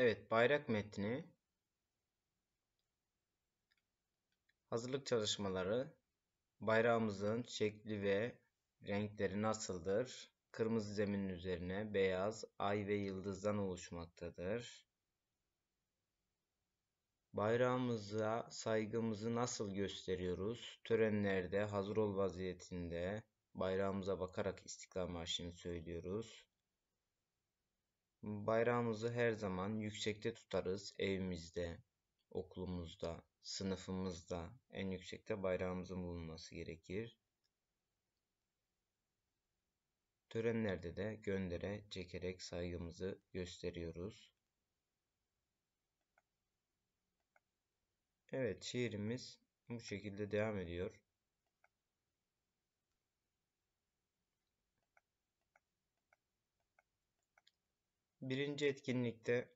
Evet, bayrak metni, hazırlık çalışmaları, bayrağımızın şekli ve renkleri nasıldır? Kırmızı zeminin üzerine beyaz, ay ve yıldızdan oluşmaktadır. Bayrağımıza saygımızı nasıl gösteriyoruz? Törenlerde hazır ol vaziyetinde bayrağımıza bakarak İstiklal Marşı'nı söylüyoruz. Bayrağımızı her zaman yüksekte tutarız evimizde, okulumuzda, sınıfımızda en yüksekte bayrağımızın bulunması gerekir. Törenlerde de göndere çekerek saygımızı gösteriyoruz. Evet şiirimiz bu şekilde devam ediyor. Birinci etkinlikte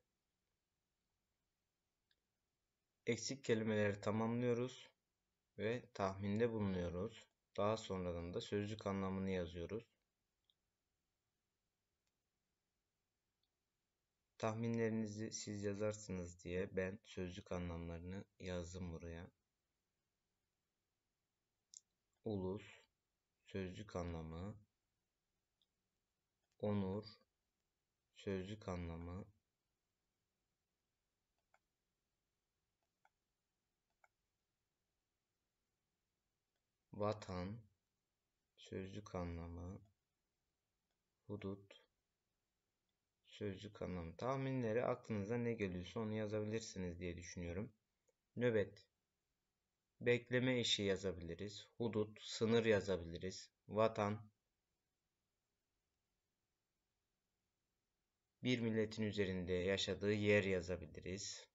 eksik kelimeleri tamamlıyoruz ve tahminde bulunuyoruz. Daha sonradan da sözcük anlamını yazıyoruz. Tahminlerinizi siz yazarsınız diye ben sözcük anlamlarını yazdım buraya. Ulus, sözcük anlamı, onur, sözlük anlamı vatan sözlük anlamı hudut sözcük anlamı. Tahminleri aklınıza ne geliyorsa onu yazabilirsiniz diye düşünüyorum. Nöbet. Bekleme işi yazabiliriz. Hudut, sınır yazabiliriz. Vatan, bir milletin üzerinde yaşadığı yer yazabiliriz.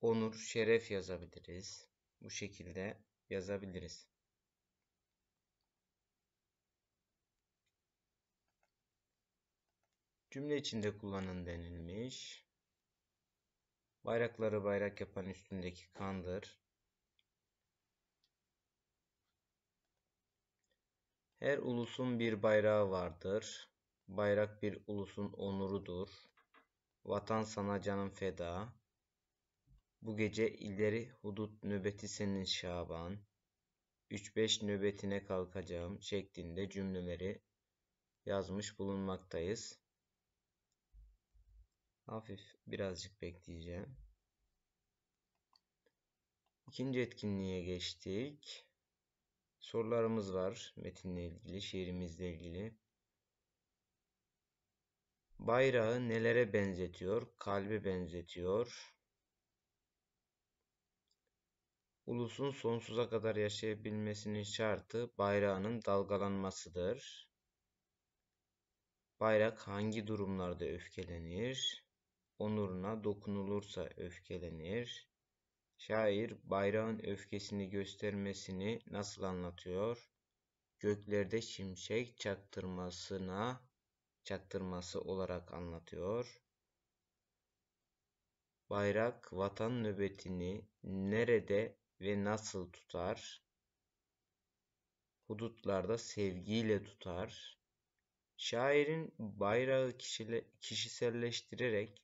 Onur, şeref yazabiliriz. Bu şekilde yazabiliriz. Cümle içinde kullanın denilmiş. Bayrakları bayrak yapan üstündeki kandır. Her ulusun bir bayrağı vardır. Bayrak bir ulusun onurudur. Vatan sana canım feda. Bu gece ileri hudut nöbeti senin Şaban. 3-5 nöbetine kalkacağım şeklinde cümleleri yazmış bulunmaktayız. Hafif birazcık bekleyeceğim. İkinci etkinliğe geçtik. Sorularımız var metinle ilgili, şiirimizle ilgili. Bayrağı nelere benzetiyor? Kalbi benzetiyor. Ulusun sonsuza kadar yaşayabilmesinin şartı bayrağının dalgalanmasıdır. Bayrak hangi durumlarda öfkelenir? Onuruna dokunulursa öfkelenir. Şair bayrağın öfkesini göstermesini nasıl anlatıyor? Göklerde şimşek çaktırmasına çaktırması olarak anlatıyor. Bayrak vatan nöbetini nerede ve nasıl tutar? Hudutlarda sevgiyle tutar. Şairin bayrağı kişiselleştirerek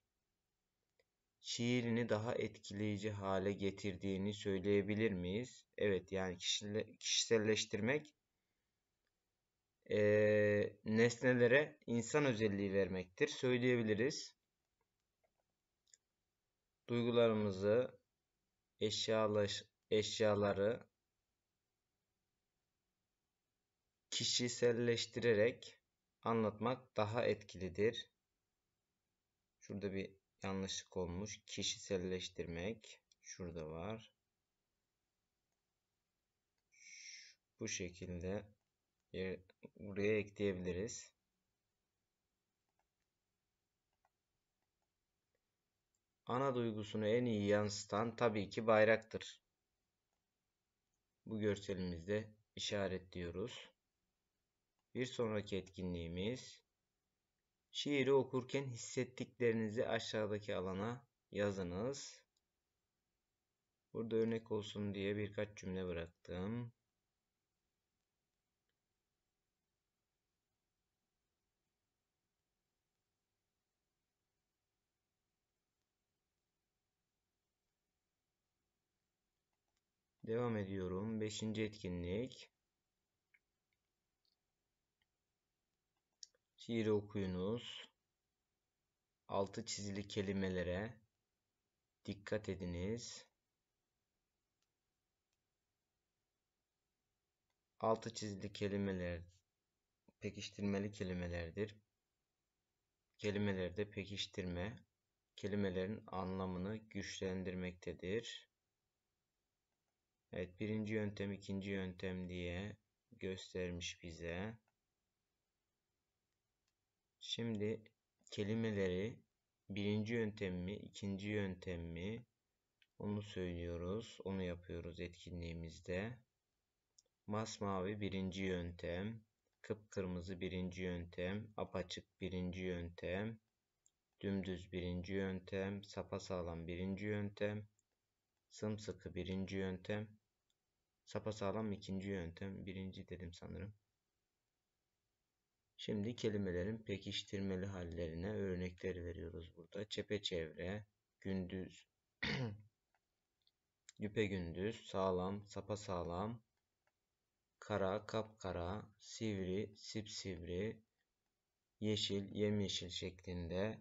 şiirini daha etkileyici hale getirdiğini söyleyebilir miyiz? Evet yani kişiselleştirmek ee, nesnelere insan özelliği vermektir söyleyebiliriz. Duygularımızı, eşyalaş, eşyaları kişiselleştirerek anlatmak daha etkilidir. Şurada bir yanlışlık olmuş. Kişiselleştirmek şurada var. Bu şekilde buraya ekleyebiliriz. Ana duygusunu en iyi yansıtan tabii ki bayraktır. Bu görselimizde işaretliyoruz. Bir sonraki etkinliğimiz şiiri okurken hissettiklerinizi aşağıdaki alana yazınız. Burada örnek olsun diye birkaç cümle bıraktım. Devam ediyorum. Beşinci etkinlik. Şiiri okuyunuz. Altı çizili kelimelere dikkat ediniz. Altı çizili kelimeler pekiştirmeli kelimelerdir. Kelimelerde pekiştirme kelimelerin anlamını güçlendirmektedir. Evet birinci yöntem ikinci yöntem diye göstermiş bize. Şimdi kelimeleri birinci yöntem mi ikinci yöntem mi onu söylüyoruz. Onu yapıyoruz etkinliğimizde. Masmavi birinci yöntem. Kıpkırmızı birinci yöntem. Apaçık birinci yöntem. Dümdüz birinci yöntem. Sapasağlam birinci yöntem. Sımsıkı birinci yöntem. Sapa sağlam ikinci yöntem. Birinci dedim sanırım. Şimdi kelimelerin pekiştirmeli hallerine örnekleri veriyoruz burada. Çepeçevre, gündüz, gündüz sağlam, sapa sağlam kara, kapkara, sivri, sipsivri, yeşil, yemyeşil şeklinde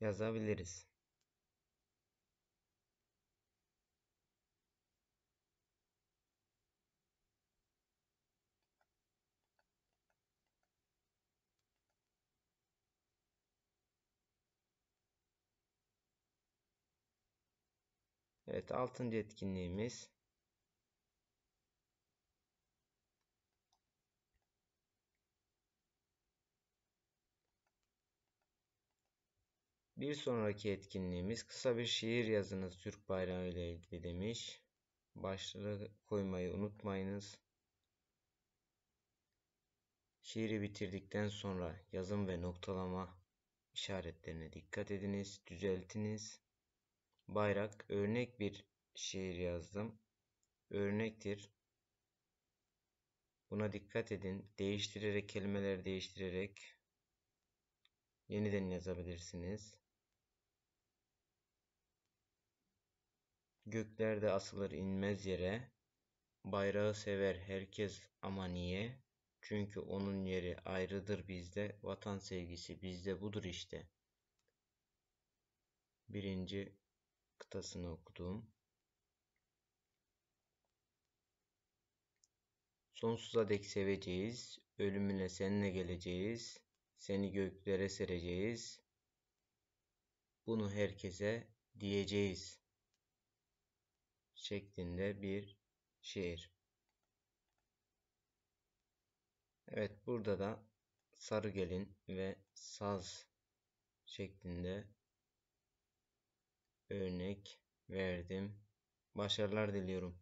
yazabiliriz. Evet altıncı etkinliğimiz Bir sonraki etkinliğimiz kısa bir şiir yazınız Türk bayrağı ile ilgili demiş. Başlığı koymayı unutmayınız. Şiiri bitirdikten sonra yazım ve noktalama işaretlerine dikkat ediniz, düzeltiniz bayrak örnek bir şiir yazdım. Örnektir. Buna dikkat edin. Değiştirerek kelimeleri değiştirerek yeniden yazabilirsiniz. Göklerde asılır inmez yere. Bayrağı sever herkes ama niye? Çünkü onun yeri ayrıdır bizde. Vatan sevgisi bizde budur işte. Birinci kıtasını okudum. Sonsuza dek seveceğiz. Ölümüne seninle geleceğiz. Seni göklere sereceğiz. Bunu herkese diyeceğiz. Şeklinde bir şiir. Evet burada da sarı gelin ve saz şeklinde örnek verdim. Başarılar diliyorum.